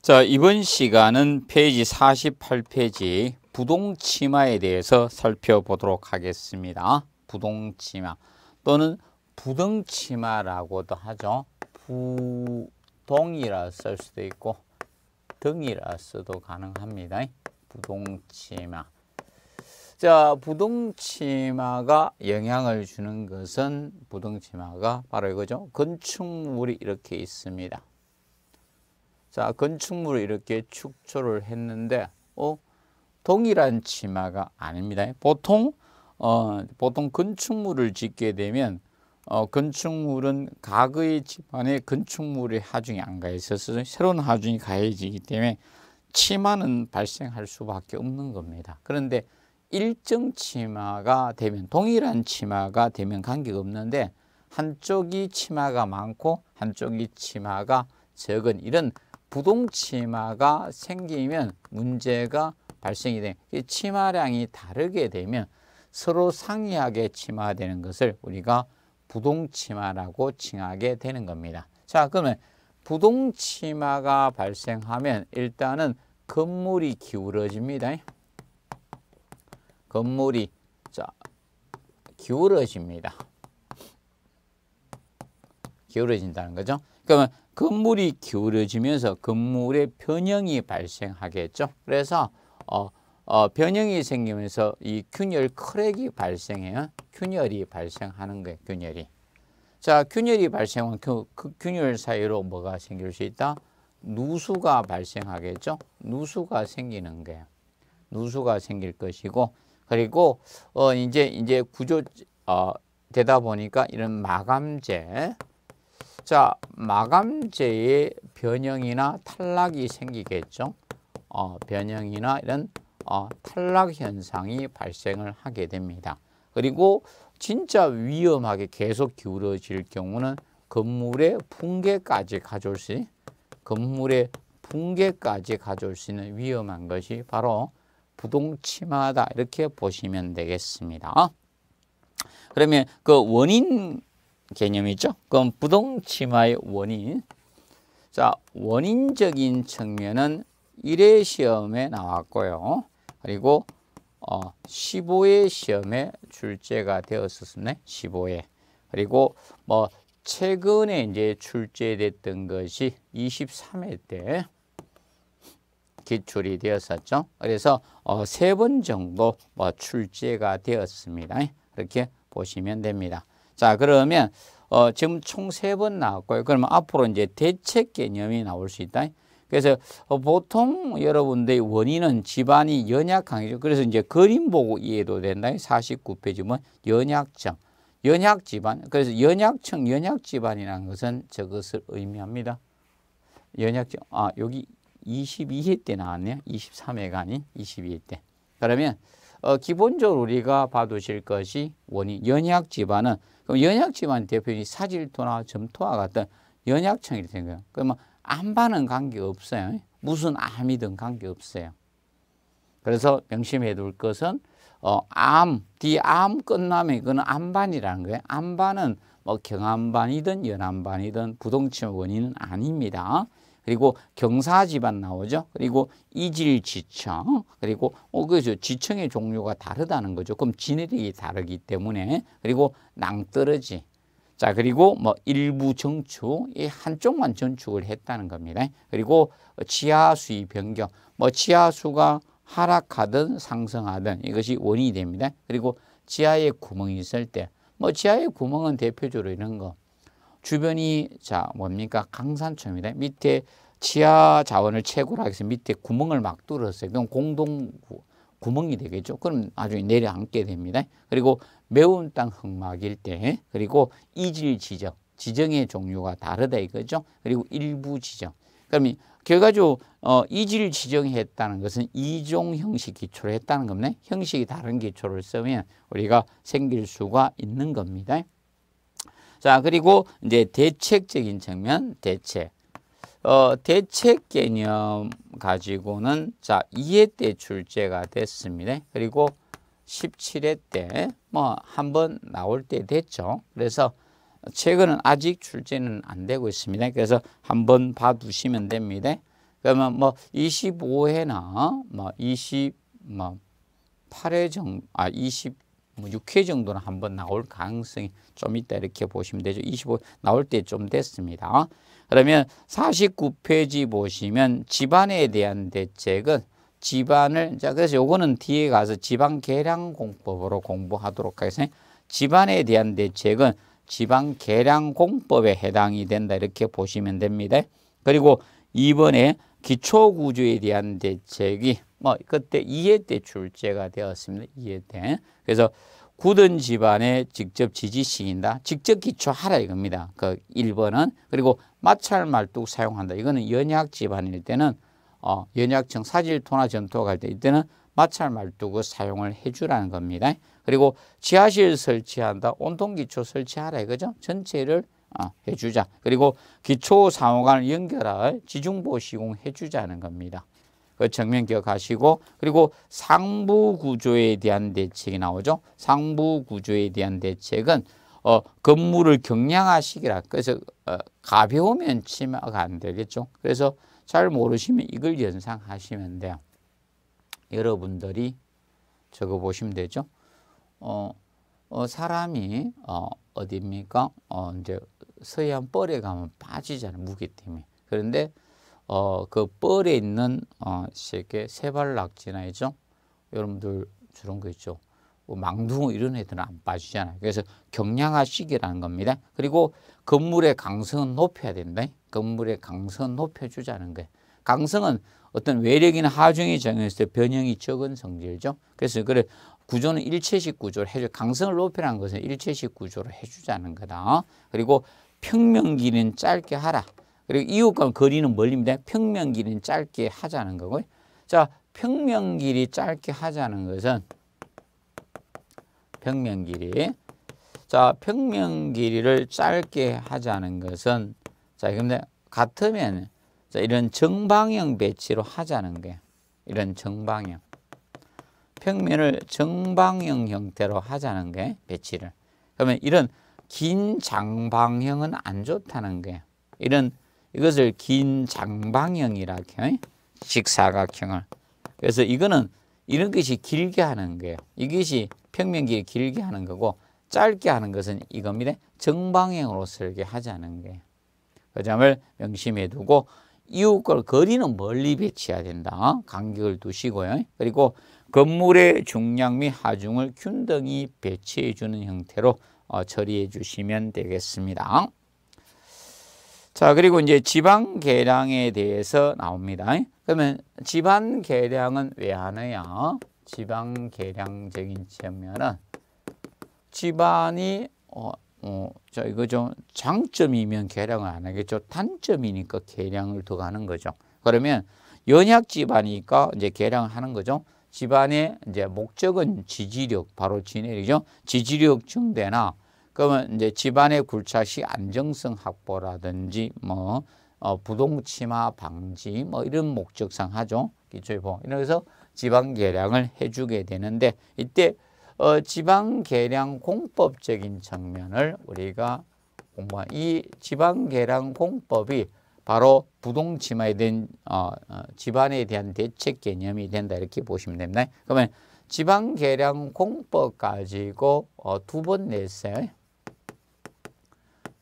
자, 이번 시간은 페이지 48페이지 부동치마에 대해서 살펴보도록 하겠습니다. 부동치마 또는 부등치마라고도 하죠. 부동이라 쓸 수도 있고 등이라 써도 가능합니다. 부동치마. 자, 부동치마가 영향을 주는 것은 부동치마가 바로 이거죠. 건축물이 이렇게 있습니다. 자, 건축물을 이렇게 축조를 했는데 어, 동일한 치마가 아닙니다. 보통 어, 보통 건축물을 짓게 되면 어, 건축물은 각의 집안에 건축물의 하중이 안가 있어서 새로운 하중이 가해지기 때문에 치마는 발생할 수밖에 없는 겁니다. 그런데 일정 치마가 되면 동일한 치마가 되면 관계가 없는데 한쪽이 치마가 많고 한쪽이 치마가 적은 이런 부동치마가 생기면 문제가 발생이 돼. 치마량이 다르게 되면 서로 상이하게 치마가 되는 것을 우리가 부동치마라고 칭하게 되는 겁니다. 자, 그러면 부동치마가 발생하면 일단은 건물이 기울어집니다. 건물이 자 기울어집니다. 기울어진다는 거죠. 그러면 건물이 기울어지면서 건물의 변형이 발생하겠죠. 그래서 어, 어, 변형이 생기면서 이 균열 크랙이 발생해요. 균열이 발생하는 거예요. 균열이. 자, 균열이 발생하면그 그 균열 사이로 뭐가 생길 수 있다? 누수가 발생하겠죠. 누수가 생기는 거예요. 누수가 생길 것이고 그리고 어 이제 이제 구조 어 되다 보니까 이런 마감재 자, 마감재의 변형이나 탈락이 생기겠죠. 어, 변형이나 이런 어, 탈락 현상이 발생을 하게 됩니다. 그리고 진짜 위험하게 계속 기울어질 경우는 건물의 붕괴까지 가져올 수 건물의 붕괴까지 가져올 수 있는 위험한 것이 바로 부동침하다 이렇게 보시면 되겠습니다. 그러면 그 원인 개념이죠. 그럼 부동침하의 원인. 자, 원인적인 측면은 1회 시험에 나왔고요. 그리고 어, 15회 시험에 출제가 되었었습 15회. 그리고 뭐 최근에 이제 출제됐던 것이 23회 때 기출이 되었었죠. 그래서 어, 세번 정도 뭐 출제가 되었습니다. 이렇게 보시면 됩니다. 자, 그러면 어, 지금 총 세 번 나왔고요. 그러면 앞으로 이제 대책 개념이 나올 수 있다. 그래서 어, 보통 여러분들의 원인은 집안이 연약한이죠. 그래서 이제 그림 보고 이해도 된다. 49페이지 면 연약점. 연약 집안. 그래서 연약층, 연약 집안이라는 것은 저것을 의미합니다. 연약점. 아, 여기 22회 때 나왔네요. 23회가 아닌 22회 때. 그러면 어, 기본적으로 우리가 봐두실 것이 원인 연약 집안은 그럼 연약 집안 대표적인 사질토나 점토와 같은 연약층이 생겨요. 그러면 암반은 관계 없어요. 무슨 암이든 관계 없어요. 그래서 명심해 둘 것은 어, 암, 뒤암 끝나면 그건 암반이라는 거예요. 암반은 뭐 경암반이든 연암반이든 부동침 원인은 아닙니다. 그리고 경사 지반 나오죠. 그리고 이질 지청, 그리고 어, 그죠. 지청의 종류가 다르다는 거죠. 그럼 진해력이 다르기 때문에 그리고 낭떠러지. 자, 그리고 뭐 일부 정축, 이 한쪽만 전축을 했다는 겁니다. 그리고 지하수의 변경, 뭐 지하수가 하락하든 상승하든 이것이 원인이 됩니다. 그리고 지하에 구멍이 있을 때, 뭐 지하에 구멍은 대표적으로 이런 거. 주변이 자 뭡니까 강산촌입니다. 밑에 지하 자원을 채굴 하기 위해서 밑에 구멍을 막 뚫었어요. 그럼 공동 구멍이 되겠죠. 그럼 나중 내려앉게 됩니다. 그리고 매운 땅 흑막일 때 그리고 이질 지정, 지정의 종류가 다르다 이거죠. 그리고 일부 지정. 그럼 결과적으로 어, 이질 지정했다는 것은 이종 형식 기초로 했다는 겁니다. 형식이 다른 기초를 쓰면 우리가 생길 수가 있는 겁니다. 자, 그리고 이제 대책적인 측면, 대책. 어, 대책 개념 가지고는 자, 2회 때 출제가 됐습니다. 그리고 17회 때 뭐 한 번 나올 때 됐죠. 그래서 최근은 아직 출제는 안 되고 있습니다. 그래서 한 번 봐두시면 됩니다. 그러면 뭐 25회나 뭐 20, 뭐 8회 정도, 아, 20, 뭐 6회 정도는 한 번 나올 가능성이 좀 있다 이렇게 보시면 되죠. 25 나올 때 좀 됐습니다. 그러면 49페이지 보시면 집안에 대한 대책은 집안을 자 그래서 요거는 뒤에 가서 지방 계량 공법으로 공부하도록 하겠습니다. 집안에 대한 대책은 지방 계량 공법에 해당이 된다 이렇게 보시면 됩니다. 그리고 이번에 기초 구조에 대한 대책이 뭐 그때 이해대 출제가 되었습니다. 이해대. 그래서 굳은 집안에 직접 지지 시킨다 직접 기초하라 이겁니다. 그 1번은 그리고 마찰 말뚝 사용한다. 이거는 연약 집안일 때는 어, 연약층 사질토나 전토갈 때 이때는 마찰 말뚝을 사용을 해주라는 겁니다. 그리고 지하실 설치한다. 온통 기초 설치하라 이거죠. 전체를 어, 해주자. 그리고 기초 상호간을 연결할 지중보 시공 해주자는 겁니다. 그 정면 기억하시고 그리고 상부 구조에 대한 대책이 나오죠. 상부 구조에 대한 대책은 어, 건물을 경량화시키라. 그래서 어, 가벼우면 치마가 안 되겠죠. 그래서 잘 모르시면 이걸 연상하시면 돼요. 여러분들이 적어보시면 되죠. 어, 어 사람이 어, 어디니까 어, 이제 서해안 뻘에 가면 빠지잖아요. 무게 때문에. 그런데 어, 그 뻘에 있는 어, 쉽게 세발낙지나 이죠. 여러분들 저런 거 있죠. 뭐 망둥어 뭐 이런 애들은 안 빠지잖아요. 그래서 경량화시기라는 겁니다. 그리고 건물의 강성은 높여야 된다. 건물의 강성은 높여주자는 거예요. 강성은 어떤 외력이나 하중이 정했을 때 변형이 적은 성질이죠. 그래서 그래 구조는 일체식 구조를 해줘. 강성을 높이라는 것은 일체식 구조를 해주자는 거다. 그리고 평면기는 짧게 하라. 그리고 이웃과 거리는 멀립니다. 평면 길이는 짧게 하자는 거고요. 자, 평면 길이 짧게 하자는 것은 평면 길이 자, 평면 길이를 짧게 하자는 것은 자, 근데 같으면 자, 이런 정방향 배치로 하자는 거예요. 이런 정방향. 평면을 정방향 형태로 하자는 게 배치를. 그러면 이런 긴 장방형은 안 좋다는 거예요. 이런 이것을 긴 장방형이라 해요. 직사각형을. 그래서 이거는 이런 것이 길게 하는 거예요. 이것이 평면기에 길게 하는 거고 짧게 하는 것은 이겁니다. 정방향으로 설계 하자는 거예요. 그 점을 명심해 두고 이웃 걸 거리는 멀리 배치해야 된다. 어? 간격을 두시고요. 그리고 건물의 중량 및 하중을 균등히 배치해 주는 형태로 어, 처리해 주시면 되겠습니다. 자, 그리고 이제 지방 계량에 대해서 나옵니다. 그러면 지방 계량은 왜 하느냐? 지방 계량적인 측면은 지방이 어, 어, 저 이거 좀 장점이면 계량을 안 하겠죠. 단점이니까 계량을 더 가는 거죠. 그러면 연약 지반이니까 이제 계량을 하는 거죠. 지반의 이제 목적은 지지력, 바로 지내리죠. 지지력 증대나 그러면 이제 집안의 굴착시 안정성 확보라든지 뭐 어, 부동치마 방지 뭐 이런 목적상 하죠. 기초의보. 그래서 지방 계량을 해주게 되는데 이때 어, 지방 계량 공법적인 측면을 우리가 공부한 이 지방 계량 공법이 바로 부동치마에 대한 어, 어, 집안에 대한 대책 개념이 된다 이렇게 보시면 됩니다. 그러면 지방 계량 공법 가지고 어, 두번 냈어요.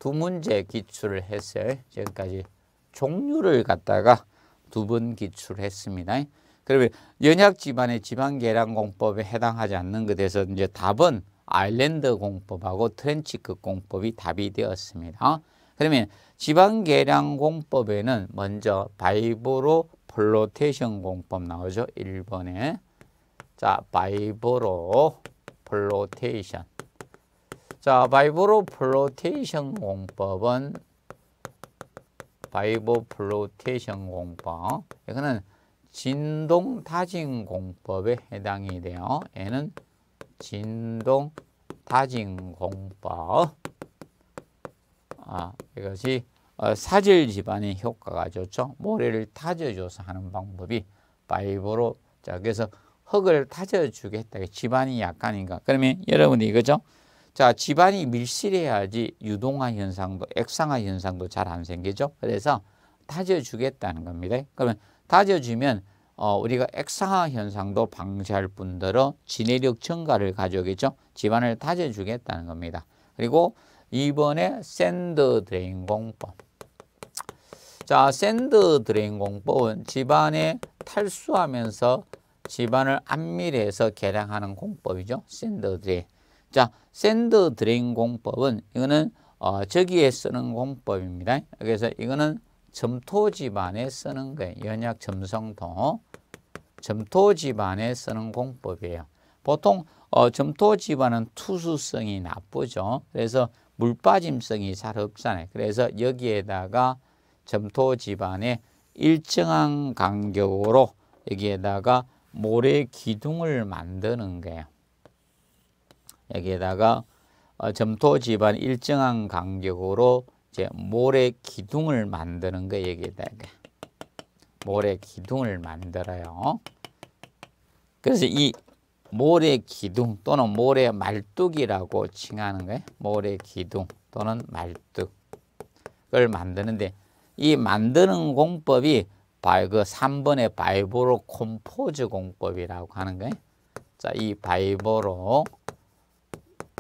두 문제 기출을 했어요. 지금까지 종류를 갖다가 두 번 기출했습니다. 그러면 연약 집안의 지방 계량 공법에 해당하지 않는 것에서 이제 답은 아일랜드 공법하고 트렌치크 공법이 답이 되었습니다. 그러면 지방 계량 공법에는 먼저 바이보로 플로테이션 공법 나오죠. 1번에. 자, 바이보로 플로테이션. 자, 바이브로 플로테이션 공법은 바이브 플로테이션 공법. 이거는 진동 다진 공법에 해당이 돼요. 얘는 진동 다진 공법. 아, 이것이 어, 사질 집안의 효과가 좋죠. 모래를 타져줘서 하는 방법이 바이브로 자, 그래서 흙을 타져주겠다. 집안이 약하니까. 그러면 여러분이 이거죠. 자, 집안이 밀실해야지 유동화 현상도 액상화 현상도 잘 안 생기죠. 그래서 다져주겠다는 겁니다. 그러면 다져주면 어, 우리가 액상화 현상도 방지할 뿐더러 지내력 증가를 가져오겠죠. 집안을 다져주겠다는 겁니다. 그리고 이번에 샌드 드레인 공법. 자, 샌드 드레인 공법은 집안에 탈수하면서 집안을 안밀해서 개량하는 공법이죠. 샌드 드레인. 자, 샌드 드레인 공법은 이거는 어, 저기에 쓰는 공법입니다. 그래서 이거는 점토 집안에 쓰는 거예요. 연약 점성도 점토 집안에 쓰는 공법이에요. 보통 어, 점토 집안은 투수성이 나쁘죠. 그래서 물 빠짐성이 잘 없잖아요. 그래서 여기에다가 점토 집안에 일정한 간격으로 여기에다가 모래 기둥을 만드는 거예요. 여기에다가 어, 점토 집안 일정한 간격으로 이제 모래 기둥을 만드는 거 여기에다가 모래 기둥을 만들어요. 그래서 이 모래 기둥 또는 모래 말뚝이라고 칭하는 거예요. 모래 기둥 또는 말뚝을 만드는데 이 만드는 공법이 그 3번의 바이보로 콤포즈 공법이라고 하는 거예요. 자, 이 바이보로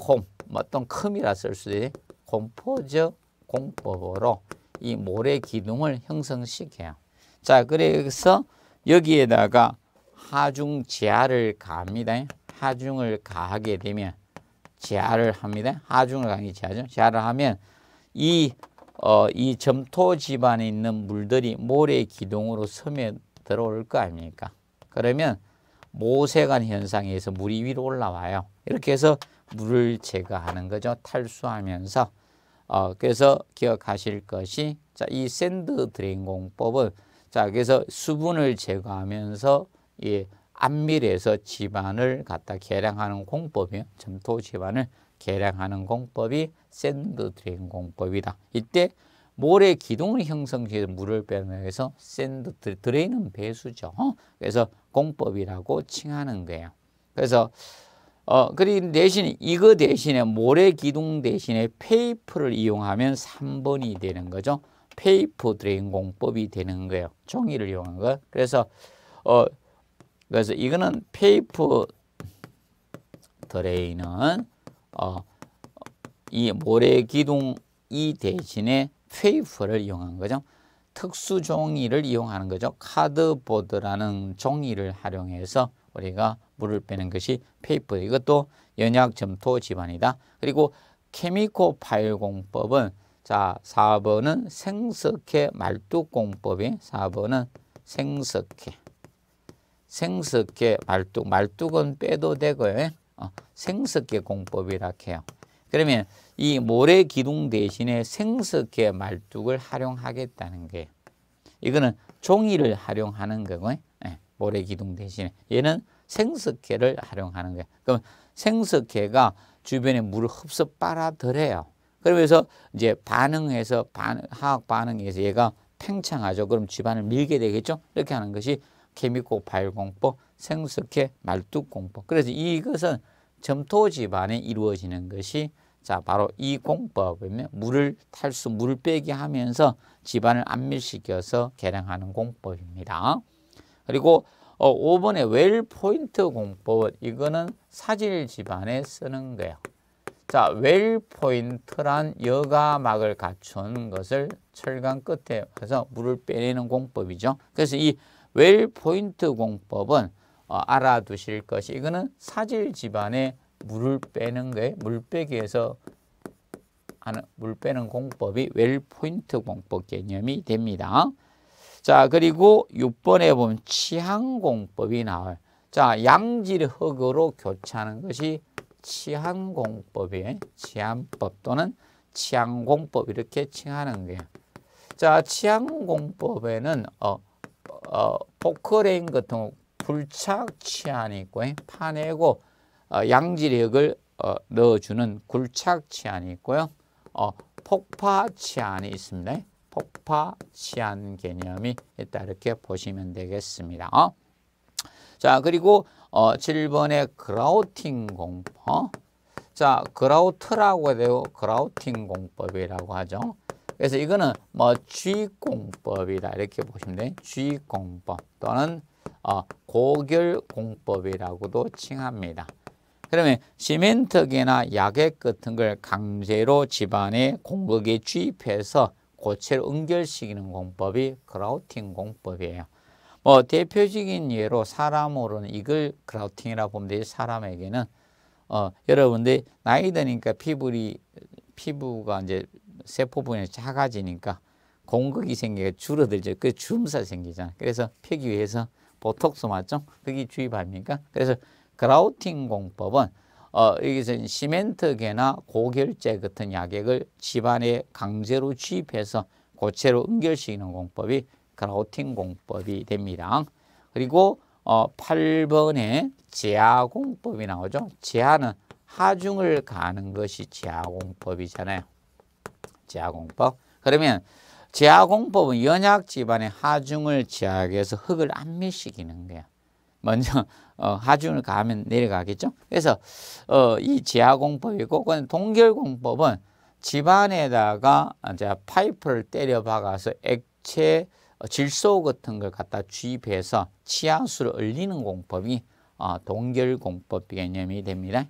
공, 뭐 어떤 컴이라쓸 수도 있공포적 공법으로 이 모래 기둥을 형성시켜요. 자, 그래서 여기에다가 하중 지하를 갑니다. 하중을 가하게 되면 지하를 합니다. 하중을 가는 지하죠. 지하를 하면 이, 어, 이 점토 집안에 있는 물들이 모래 기둥으로 섬에 들어올 거 아닙니까? 그러면 모세관 현상에서 물이 위로 올라와요. 이렇게 해서 물을 제거하는 거죠. 탈수하면서. 어, 그래서 기억하실 것이 자, 이 샌드 드레인 공법은 자, 그래서 수분을 제거하면서 예, 안밀에서 집안을 갖다 계량하는 공법이요. 점토 집안을 계량하는 공법이 샌드 드레인 공법이다. 이때 모래 기둥을 형성시켜 물을 빼내서 샌드 드레인은 배수죠. 어? 그래서 공법이라고 칭하는 거예요. 그래서 어, 그리 대신 이거 대신에 모래 기둥 대신에 페이퍼를 이용하면 3번이 되는 거죠. 페이퍼 드레인 공법이 되는 거예요. 종이를 이용한 거. 그래서 어 그래서 이거는 페이퍼 드레인은 어이 모래 기둥 이 대신에 페이퍼를 이용한 거죠. 특수 종이를 이용하는 거죠. 카드보드라는 종이를 활용해서 우리가 물을 빼는 것이 페이퍼. 이것도 연약 점토 집안이다. 그리고 케미코 파일 공법은 자 4번은 생석회 말뚝 공법이 4번은 생석회 생석회 말뚝 말뚝은 빼도 되고요. 어, 생석회 공법이라 해요. 그러면 이 모래 기둥 대신에 생석회 말뚝을 활용하겠다는 게 이거는 종이를 활용하는 거고요. 예. 모래기둥 대신에 얘는 생석회를 활용하는 거예요. 그럼 생석회가 주변에 물을 흡수 빨아들여요. 그러면서 이제 반응해서 반, 화학 반응에서 얘가 팽창하죠. 그럼 집안을 밀게 되겠죠. 이렇게 하는 것이 케미코 발공법, 생석회 말뚝공법. 그래서 이것은 점토 집안에 이루어지는 것이 자 바로 이 공법이면 물을 탈수, 물 빼게 하면서 집안을 안밀시켜서 개량하는 공법입니다. 그리고 어, 5번에웰 포인트 공법 이거는 사질 집안에 쓰는 거예요. 자, 웰 포인트란 여가막을 갖춘 것을 철강 끝에 해서 물을 빼내는 공법이죠. 그래서 이 웰 포인트 공법은 어, 알아두실 것이 이거는 사질 집안에 물을 빼는 거예요. 물 빼기에서 하는 물 빼는 공법이 웰 포인트 공법 개념이 됩니다. 자, 그리고 6번에 보면 치안공법이 나와요. 자, 양질 흙으로 교체하는 것이 치안공법이에요. 치안법 또는 치안공법 이렇게 칭하는 거예요. 자, 치안공법에는 어, 어, 포크레인 같은 굴착 치안이 있고 파내고 어, 양지력을 어, 넣어주는 굴착 치안이 있고요. 어, 폭파 치안이 있습니다. 폭파시한 개념이 있다 이렇게 보시면 되겠습니다. 자 그리고 어, 7번의 그라우팅 공법 자 그라우트라고 해도 그라우팅 공법이라고 하죠. 그래서 이거는 뭐 G공법이다 이렇게 보시면 돼요. G공법 또는 어, 고결공법이라고도 칭합니다. 그러면 시멘트계나 약액 같은 걸 강제로 집안에 공격에 주입해서 고체를 응결시키는 공법이 그라우팅 공법이에요. 뭐 대표적인 예로 사람으로는 이걸 크라우팅이라고 보면 돼요. 사람에게는 어, 여러분들 나이 드니까 피부리 피부가 이제 세포 분이 작아지니까 공격이 생기 줄어들죠. 그주름 생기잖아. 그래서 펴기 위해서 보톡스 맞죠? 거기 주입합니까? 그래서 그라우팅 공법은 어, 여기서는 시멘트계나 고결제 같은 약액을 집안에 강제로 주입해서 고체로 응결시키는 공법이 그라우팅 공법이 됩니다. 그리고 어, 8번에 제아공법이 나오죠. 제아는 하중을 가는 것이 제아공법이잖아요. 제아공법. 그러면 제아공법은 연약 집안의 하중을 제하해서 흙을 안밀시키는 거예요. 먼저 어, 하중을 가하면 내려가겠죠. 그래서 어, 이 지하공법이고 그건 동결공법은 집안에다가 이제 파이프를 때려 박아서 액체 어, 질소 같은 걸 갖다 주입해서 치하수를 얼리는 공법이 어, 동결공법 개념이 됩니다.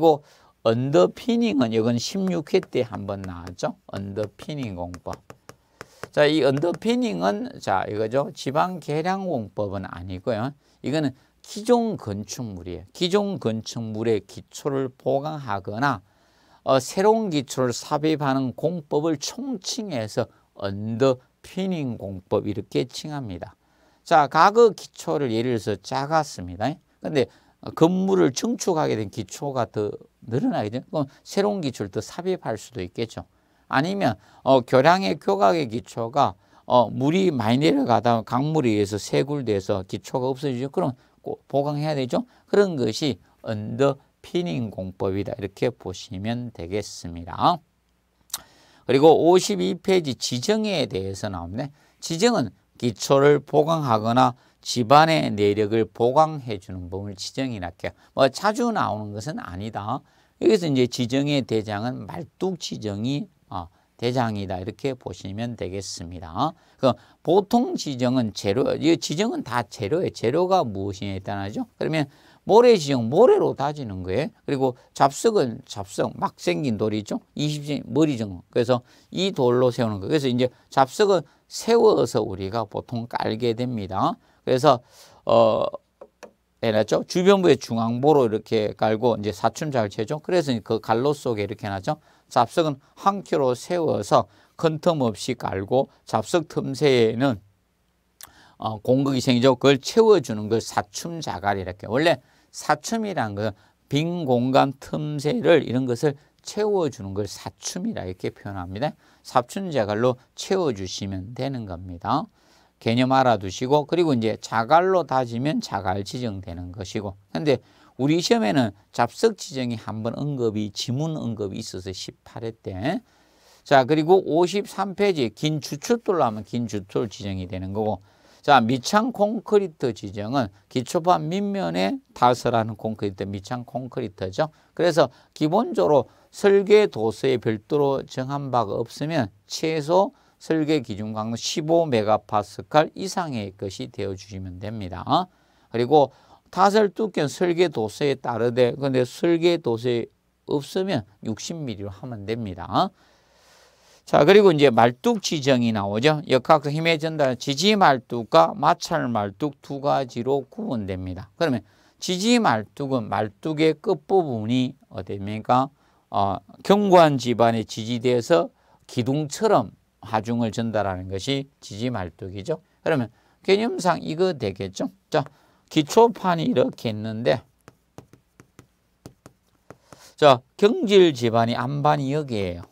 그리고 언더피닝은 이건 16회 때 한 번 나왔죠. 언더피닝 공법. 자, 이 언더피닝은 자, 이거죠. 지방 계량 공법은 아니고요. 이거는 기존 건축물이에요. 기존 건축물의 기초를 보강하거나 어, 새로운 기초를 삽입하는 공법을 총칭해서 언더피닝 공법 이렇게 칭합니다. 자, 가그 기초를 예를 들어서 작았습니다. 근데 건물을 증축하게 된 기초가 더 늘어나게 되면 그럼 새로운 기초를 더 삽입할 수도 있겠죠. 아니면 어, 교량의 교각의 기초가 어, 물이 많이 내려가다 강물에 의해서 세굴돼서 기초가 없어지죠. 그럼 갖고 보강해야 되죠. 그런 것이 언더피닝 공법이다. 이렇게 보시면 되겠습니다. 그리고 52페이지 지정에 대해서 나옵네. 지정은 기초를 보강하거나 집안의 내력을 보강해 주는 법을 지정이랄게요. 뭐 자주 나오는 것은 아니다. 여기서 이제 지정의 대장은 말뚝 지정이 대장이다 이렇게 보시면 되겠습니다. 그 보통 지정은 재료, 이 지정은 다 재료예요. 재료가 무엇이냐에 따라죠. 그러면 모래 지정 모래로 다지는 거예요. 그리고 잡석은 잡석 막 생긴 돌이죠. 20cm 머리정. 그래서 이 돌로 세우는 거. 예요 그래서 이제 잡석은 세워서 우리가 보통 깔게 됩니다. 그래서 어 해놨죠. 주변부에 중앙보로 이렇게 깔고 이제 사춤 잘 채죠. 그래서 그 갈로 속에 이렇게 해놨죠. 잡석은 한 큐로 세워서 큰틈 없이 깔고 잡석 틈새에는 어, 공극이 생기죠. 그걸 채워주는 걸 그 사춤 자갈이 이렇게. 원래 사춤이란 건빈 그 공간 틈새를 이런 것을 채워주는 걸 사춤이라 이렇게 표현합니다. 사춤 자갈로 채워주시면 되는 겁니다. 개념 알아두시고 그리고 이제 자갈로 다지면 자갈 지정되는 것이고 근데 우리 시험에는 잡석 지정이 한번 언급이 지문 언급이 있어서 18회 때. 자 그리고 53페이지 긴 주춧돌로 하면 긴주춧돌 지정이 되는 거고 자 밑창 콘크리트 지정은 기초판 밑면에 다설하는 콘크리트 밑창 콘크리트죠. 그래서 기본적으로 설계 도서에 별도로 정한 바가 없으면 최소 설계 기준 강도 15메가파스칼 이상의 것이 되어 주시면 됩니다. 그리고 다살 두께는 설계 도서에 따르되 그런데 설계 도서에 없으면 60mm로 하면 됩니다. 자 그리고 이제 말뚝 지정이 나오죠. 역학성 힘의 전달 지지 말뚝과 마찰 말뚝 두 가지로 구분됩니다. 그러면 지지 말뚝은 말뚝의 끝부분이 어디입니까? 어, 견고한 집안에 지지돼서 기둥처럼 하중을 전달하는 것이 지지 말뚝이죠. 그러면 개념상 이거 되겠죠. 자, 기초판이 이렇게 있는데 자 경질 집안이 안반이 여기에요.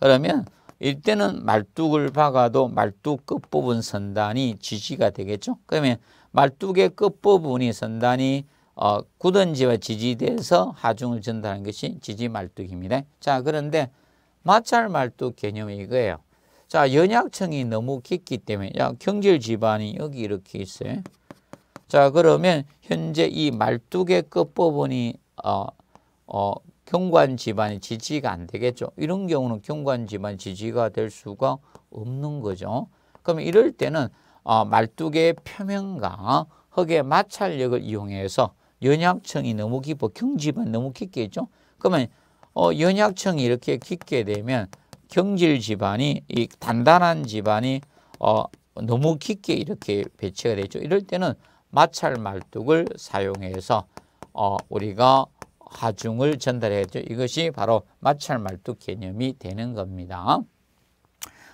그러면 이때는 말뚝을 박아도 말뚝 끝부분 선단이 지지가 되겠죠. 그러면 말뚝의 끝부분이 선단이 어, 굳은 지와 지지돼서 하중을 전달하는 것이 지지 말뚝입니다. 자 그런데 마찰 말뚝 개념이 이거예요. 자 연약층이 너무 깊기 때문에 야, 경질 집안이 여기 이렇게 있어요. 자 그러면 현재 이 말뚝의 끝 부분이 어, 어, 경관 지반이 지지가 안 되겠죠. 이런 경우는 경관 지반 지지가 될 수가 없는 거죠. 그럼 이럴 때는 어, 말뚝의 표면과 흙의 마찰력을 이용해서 연약층이 너무 깊어 경지은 너무 깊게 있죠. 그러면 어, 연약층이 이렇게 깊게 되면 경질 지반이이 단단한 지반이 어, 너무 깊게 이렇게 배치가 되죠. 이럴 때는 마찰 말뚝을 사용해서 어, 우리가 하중을 전달해야죠. 이것이 바로 마찰 말뚝 개념이 되는 겁니다.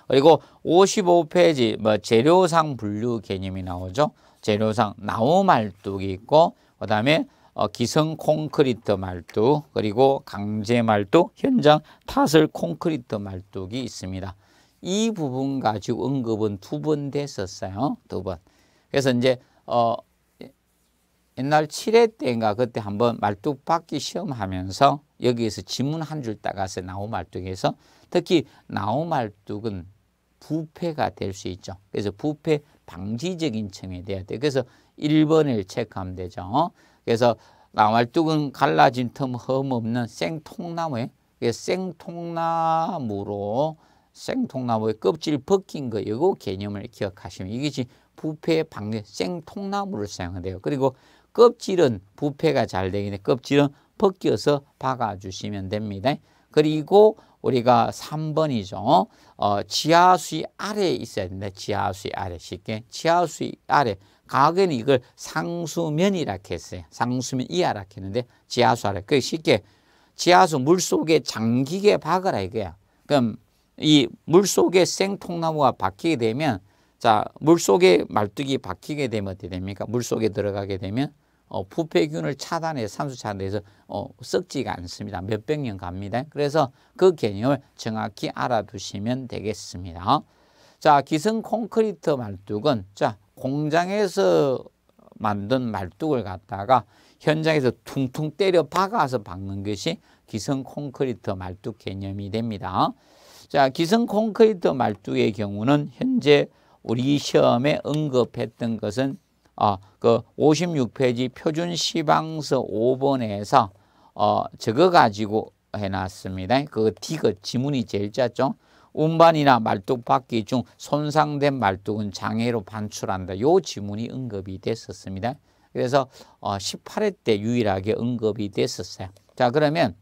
그리고 55페이지 뭐 재료상 분류 개념이 나오죠. 재료상 나무 말뚝이 있고 그다음에 어, 기성 콘크리트 말뚝 그리고 강제 말뚝 현장 타설 콘크리트 말뚝이 있습니다. 이 부분 가지고 언급은 두 번 됐었어요. 두 번. 그래서 이제 어, 옛날 7회 때인가 그때 한번 말뚝 받기 시험하면서 여기에서 지문 한 줄 따가서 나우 말뚝에서 특히 나우 말뚝은 부패가 될 수 있죠. 그래서 부패 방지적인 층이 돼야 돼. 그래서 1번을 체크하면 되죠. 어? 그래서 나말뚝은 갈라진 틈 흠 없는 생통나무에 생통나무로 생통나무의 껍질 벗긴 거 이거 개념을 기억하시면 이것이 부패 방류 생통나무를 사용한대요. 그리고 껍질은 부패가 잘 되긴 해. 껍질은 벗겨서 박아주시면 됩니다. 그리고 우리가 3번이죠. 어, 지하수의 아래에 있어야 된다. 지하수의 아래 쉽게 지하수의 아래 가는 이걸 상수면이라 했어요. 상수면 이하라 했는데 지하수 아래. 그 쉽게 지하수 물 속에 잠기게 박으라 이거야. 그럼 이 물 속에 생통나무가 박히게 되면 자, 물속에 말뚝이 박히게 되면 어떻게 됩니까? 물속에 들어가게 되면 어, 부패균을 차단해 산소 차단해서 어, 썩지가 않습니다. 몇백 년 갑니다. 그래서 그 개념을 정확히 알아두시면 되겠습니다. 자, 기성 콘크리트 말뚝은 자, 공장에서 만든 말뚝을 갖다가 현장에서 퉁퉁 때려 박아서 박는 것이 기성 콘크리트 말뚝 개념이 됩니다. 자, 기성 콘크리트 말뚝의 경우는 현재 우리 시험에 언급했던 것은 어, 그 56페이지 표준 시방서 5번에서 어, 적어가지고 해놨습니다. 그 디귿 지문이 제일 짧죠. 운반이나 말뚝 받기 중 손상된 말뚝은 장애로 반출한다. 요 지문이 언급이 됐었습니다. 그래서 어, 18회 때 유일하게 언급이 됐었어요. 자 그러면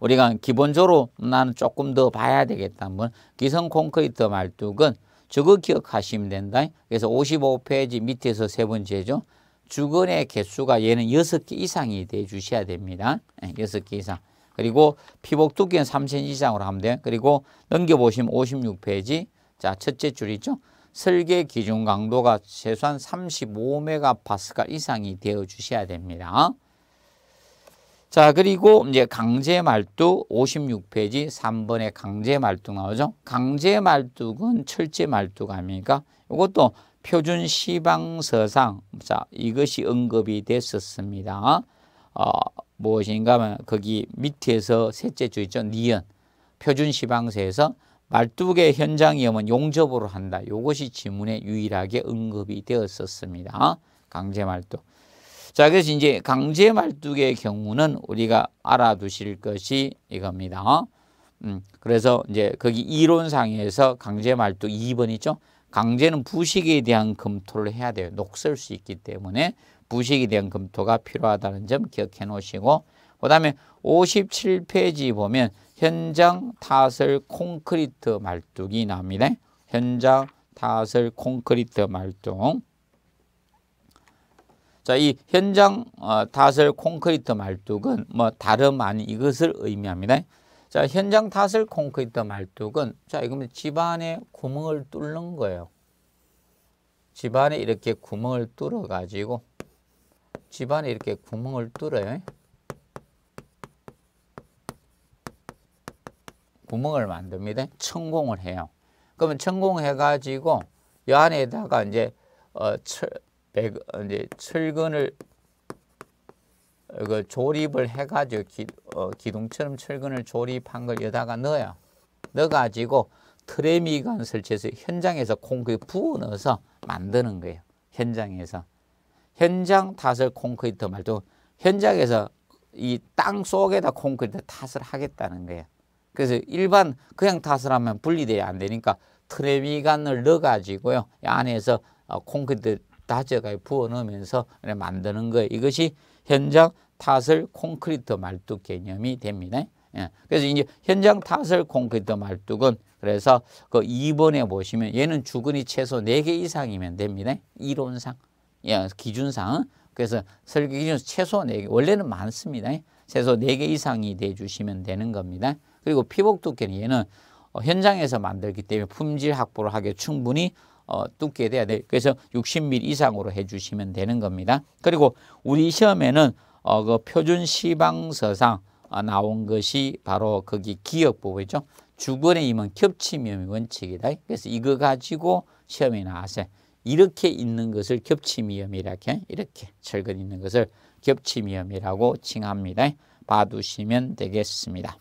우리가 기본적으로 나는 조금 더 봐야 되겠다. 기성 콘크리트 말뚝은 저거 기억하시면 된다. 그래서 55페이지 밑에서 세 번째죠. 주건의 개수가 얘는 6개 이상이 돼 주셔야 됩니다. 6개 예, 이상. 그리고 피복 두께는 3cm 이상으로 하면 돼요. 그리고 넘겨보시면 56페이지. 자, 첫째 줄 있죠. 설계 기준 강도가 최소한 35메가파스칼 이상이 되어 주셔야 됩니다. 자, 그리고 이제 강제 말뚝 56페이지 3번에 강제 말뚝 나오죠. 강제 말뚝은 철제 말뚝 아닙니까? 이것도 표준 시방서상 자, 이것이 언급이 됐었습니다. 어, 무엇인가 하면 거기 밑에서 셋째 주 있죠. 니은. 표준 시방서에서 말뚝의 현장 위험은 용접으로 한다. 이것이 지문에 유일하게 언급이 되었었습니다. 강제 말뚝. 자, 그래서 이제 강제 말뚝의 경우는 우리가 알아두실 것이 이겁니다. 음, 그래서 이제 거기 이론상에서 강제 말뚝 2번 있죠. 강제는 부식에 대한 검토를 해야 돼요. 녹슬 수 있기 때문에 부식에 대한 검토가 필요하다는 점 기억해 놓으시고 그 다음에 57페이지 보면 현장 타설 콘크리트 말뚝이 나옵니다. 현장 타설 콘크리트 말뚝 자, 이 현장 어, 타설 콘크리트 말뚝은 뭐 다름 아닌 이것을 의미합니다. 자, 현장 타설 콘크리트 말뚝은 자, 이거면 집안에 구멍을 뚫는 거예요. 집안에 이렇게 구멍을 뚫어 가지고 집안에 이렇게 구멍을 뚫어요. 구멍을 만듭니다. 천공을 해요. 그러면 천공해 가지고 이 안에다가 이제 어, 철, 배, 이제 철근을 그 조립을 해가지고 기, 어, 기둥처럼 철근을 조립한 걸 여다가 기 넣어요. 넣어가지고 트레미관 설치해서 현장에서 콘크리트 부어 넣어서 만드는 거예요. 현장에서. 현장 탓을 콘크리트 말도 현장에서 이 땅 속에다 콘크리트 탓을 하겠다는 거예요. 그래서 일반 그냥 탓을 하면 분리돼야 안 되니까 트레미관을 넣어가지고요. 안에서 어, 콘크리트 다져가 부어 넣으면서 만드는 거예요. 이것이 현장 타설 콘크리트 말뚝 개념이 됩니다. 예. 그래서 이제 현장 타설 콘크리트 말뚝은 그래서 그 2번에 보시면 얘는 주근이 최소 4개 이상이면 됩니다. 이론상. 예, 기준상. 그래서 설계 기준 최소 4개. 원래는 많습니다. 최소 4개 이상이 돼 주시면 되는 겁니다. 그리고 피복 두께는 얘는 현장에서 만들기 때문에 품질 확보를 하기 충분히 어, 뚫게 돼야 돼 그래서 60mm 이상으로 해주시면 되는 겁니다. 그리고 우리 시험에는 어, 그 표준 시방서상 어, 나온 것이 바로 거기 기억 부분이죠. 주번의 임은 겹침이 치 원칙이다. 그래서 이거 가지고 시험에 나왔어요. 이렇게 있는 것을 겹치미염이라이 이렇게 철근 있는 것을 겹치미염이라고 칭합니다. 봐두시면 되겠습니다.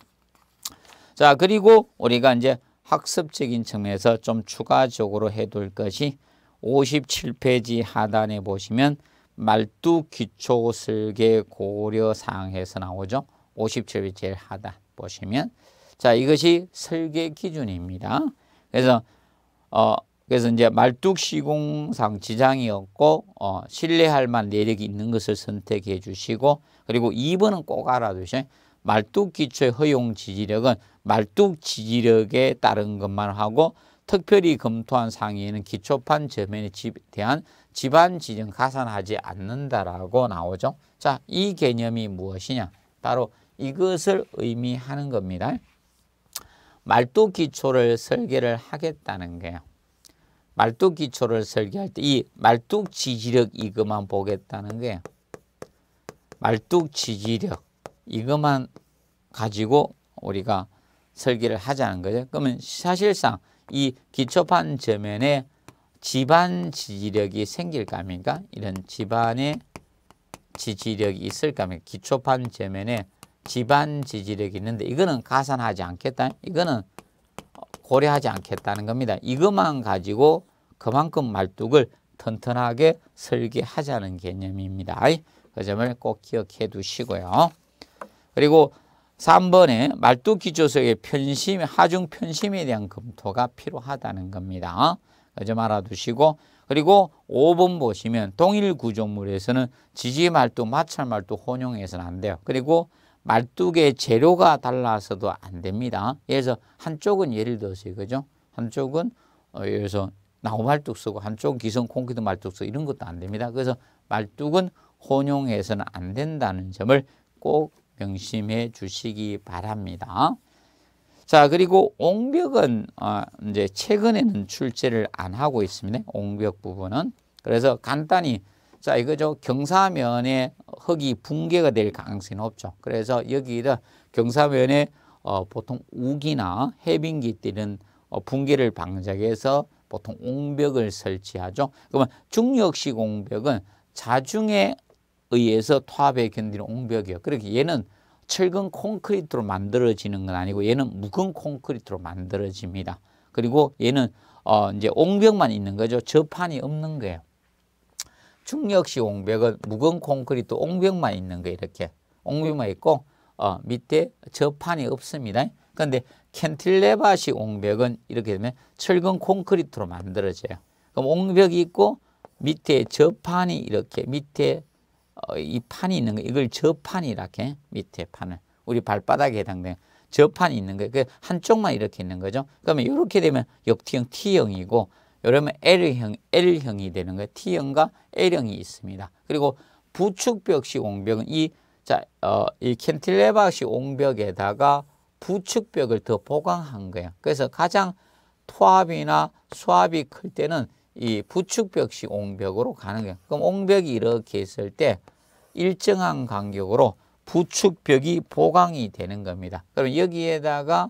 자 그리고 우리가 이제 학습적인 측면에서 좀 추가적으로 해둘 것이 57페이지 하단에 보시면 말뚝 기초 설계 고려 사항에서 나오죠. 57페이지 제일 하단 보시면 자 이것이 설계 기준입니다. 그래서 어 그래서 이제 말뚝 시공상 지장이 없고 어 신뢰할 만 내력이 있는 것을 선택해 주시고 그리고 2번은 꼭 알아두셔요. 말뚝 기초의 허용 지지력은 말뚝 지지력에 따른 것만 하고 특별히 검토한 상의에는 기초판 저면에 대한 집안 지정 가산하지 않는다라고 나오죠. 자, 이 개념이 무엇이냐? 바로 이것을 의미하는 겁니다. 말뚝 기초를 설계를 하겠다는 거예요. 말뚝 기초를 설계할 때 이 말뚝 지지력 이것만 보겠다는 거예요. 말뚝 지지력 이것만 가지고 우리가 설계를 하자는 거죠. 그러면 사실상 이 기초판 저에 지반 지지력이 생길까 니까 이런 지반의 지지력이 있을까 니까 기초판 저에 지반 지지력이 있는데 이거는 가산하지 않겠다. 이거는 고려하지 않겠다는 겁니다. 이것만 가지고 그만큼 말뚝을 튼튼하게 설계하자는 개념입니다. 그 점을 꼭 기억해 두시고요. 그리고 3번에 말뚝기조석의 편심, 하중 편심에 대한 검토가 필요하다는 겁니다. 그 점 알아두시고 그리고 5번 보시면 동일 구조물에서는 지지 말뚝, 마찰 말뚝 혼용해서는 안 돼요. 그리고 말뚝의 재료가 달라서도 안 됩니다. 그래서 한쪽은 예를 들어서 이거죠. 한쪽은 여기서 어, 나무 말뚝 쓰고 한쪽은 기성 콘기도 말뚝 쓰고 이런 것도 안 됩니다. 그래서 말뚝은 혼용해서는 안 된다는 점을 꼭 명심해 주시기 바랍니다. 자 그리고 옹벽은 어, 이제 최근에는 출제를 안 하고 있습니다. 옹벽 부분은 그래서 간단히 자 이거 저 경사면에 흙이 붕괴가 될 가능성이 높죠. 그래서 여기를 경사면에 어, 보통 우기나 해빙기 띠는 어, 붕괴를 방지해서 보통 옹벽을 설치하죠. 그러면 중력식 옹벽은 자중에 의해서 토압에 견디는 옹벽이에요. 그렇게 그러니까 얘는 철근 콘크리트로 만들어지는 건 아니고 얘는 무근 콘크리트로 만들어집니다. 그리고 얘는 어 이제 옹벽만 있는 거죠. 저판이 없는 거예요. 중력시 옹벽은 무건 콘크리트 옹벽만 있는 거예요. 이렇게 옹벽만 있고 어 밑에 저판이 없습니다. 그런데 캔틸레바시 옹벽은 이렇게 되면 철근 콘크리트로 만들어져요. 그럼 옹벽이 있고 밑에 저판이 이렇게 밑에 어, 이 판이 있는 거 이걸 저판 이렇게 밑에 판을 우리 발바닥에 해당되 저판이 있는 거예요. 그 한쪽만 이렇게 있는 거죠. 그러면 이렇게 되면 역티형 T형이고 이러면 L형, L형이 되는 거예요. T형과 L형이 있습니다. 그리고 부축벽식 옹벽은 이, 자, 어, 이 캔틸레바식 옹벽에다가 부축벽을 더 보강한 거예요. 그래서 가장 토압이나 수압이 클 때는 이 부축벽식 옹벽으로 가는 거예요. 그럼 옹벽이 이렇게 있을 때 일정한 간격으로 부축벽이 보강이 되는 겁니다. 그럼 여기에다가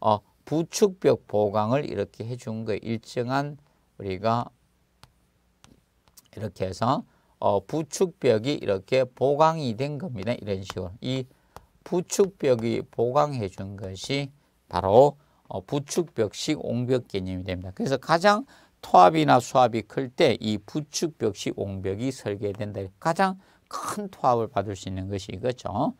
어, 부축벽 보강을 이렇게 해 준 거 일정한 우리가 이렇게 해서 어, 부축벽이 이렇게 보강이 된 겁니다. 이런 식으로 이 부축벽이 보강해 준 것이 바로 어, 부축벽식 옹벽 개념이 됩니다. 그래서 가장 토합이나 수압이 클 때 이 부축 벽시 옹벽이 설계된다. 가장 큰 토합을 받을 수 있는 것이 이거죠.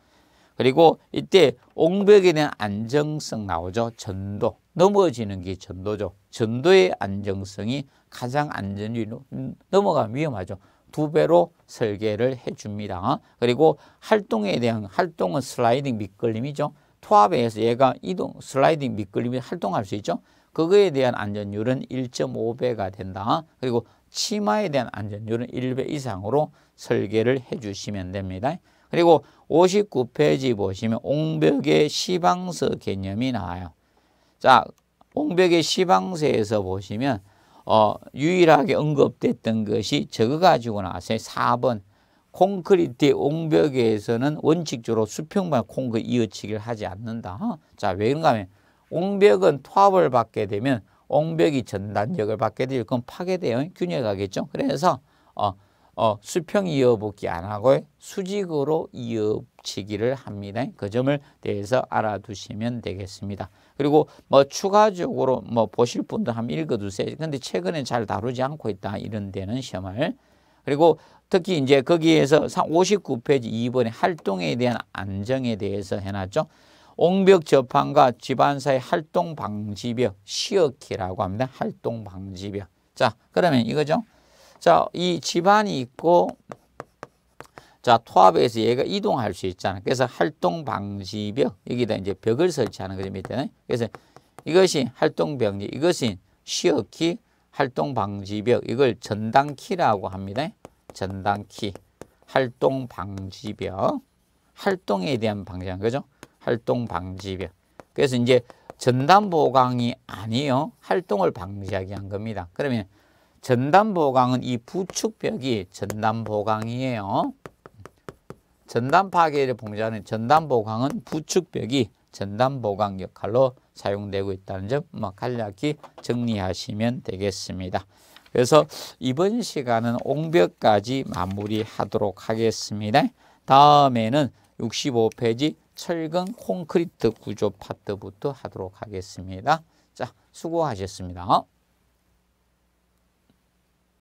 그리고 이때 옹벽에 대한 안정성 나오죠. 전도. 넘어지는 게 전도죠. 전도의 안정성이 가장 안전위로 넘어가면 위험하죠. 두 배로 설계를 해줍니다. 그리고 활동에 대한 활동은 슬라이딩 밑걸림이죠. 토합에 의해서 얘가 이동 슬라이딩 밑걸림이 활동할 수 있죠. 그거에 대한 안전율은 1.5배가 된다. 그리고 치마에 대한 안전율은 1배 이상으로 설계를 해주시면 됩니다. 그리고 59페이지 보시면 옹벽의 시방서 개념이 나와요. 자, 옹벽의 시방서에서 보시면 어, 유일하게 언급됐던 것이 저거 가지고 나왔어요. 4번 콘크리트 옹벽에서는 원칙적으로 수평만 콘크 이어치기를 하지 않는다. 자, 왜 그런가 하면 옹벽은 투합을 받게 되면 옹벽이 전단력을 받게 되고 그건 파괴되어 균형이가겠죠 그래서 어, 어, 수평 이어붙기 안 하고 수직으로 이어치기를 합니다. 그 점을 대해서 알아두시면 되겠습니다. 그리고 뭐 추가적으로 뭐 보실 분도 한번 읽어두세요. 근데 최근에 잘 다루지 않고 있다 이런 데는 시험을 그리고 특히 이제 거기에서 59페이지 2번에 활동에 대한 안정에 대해서 해놨죠. 옹벽 저판과 집안사의 활동 방지벽, 시어키라고 합니다. 활동 방지벽. 자, 그러면 이거죠. 자, 이 집안이 있고 자, 토합에서 얘가 이동할 수 있잖아. 그래서 활동 방지벽, 여기다 이제 벽을 설치하는 거죠, 밑에는. 그래서 이것이 활동 방지, 이것이 시어키, 활동 방지벽, 이걸 전당키라고 합니다. 전당키, 활동 방지벽, 활동에 대한 방지한 거죠. 활동 방지벽. 그래서 이제 전담 보강이 아니요. 활동을 방지하게 한 겁니다. 그러면 전담 보강은 이 부축벽이 전담 보강이에요. 전담 파괴를 봉자하는 전담 보강은 부축벽이 전담 보강 역할로 사용되고 있다는 점 간략히 정리하시면 되겠습니다. 그래서 이번 시간은 옹벽까지 마무리하도록 하겠습니다. 다음에는 65페이지 철근 콘크리트 구조 파트부터 하도록 하겠습니다. 자, 수고하셨습니다.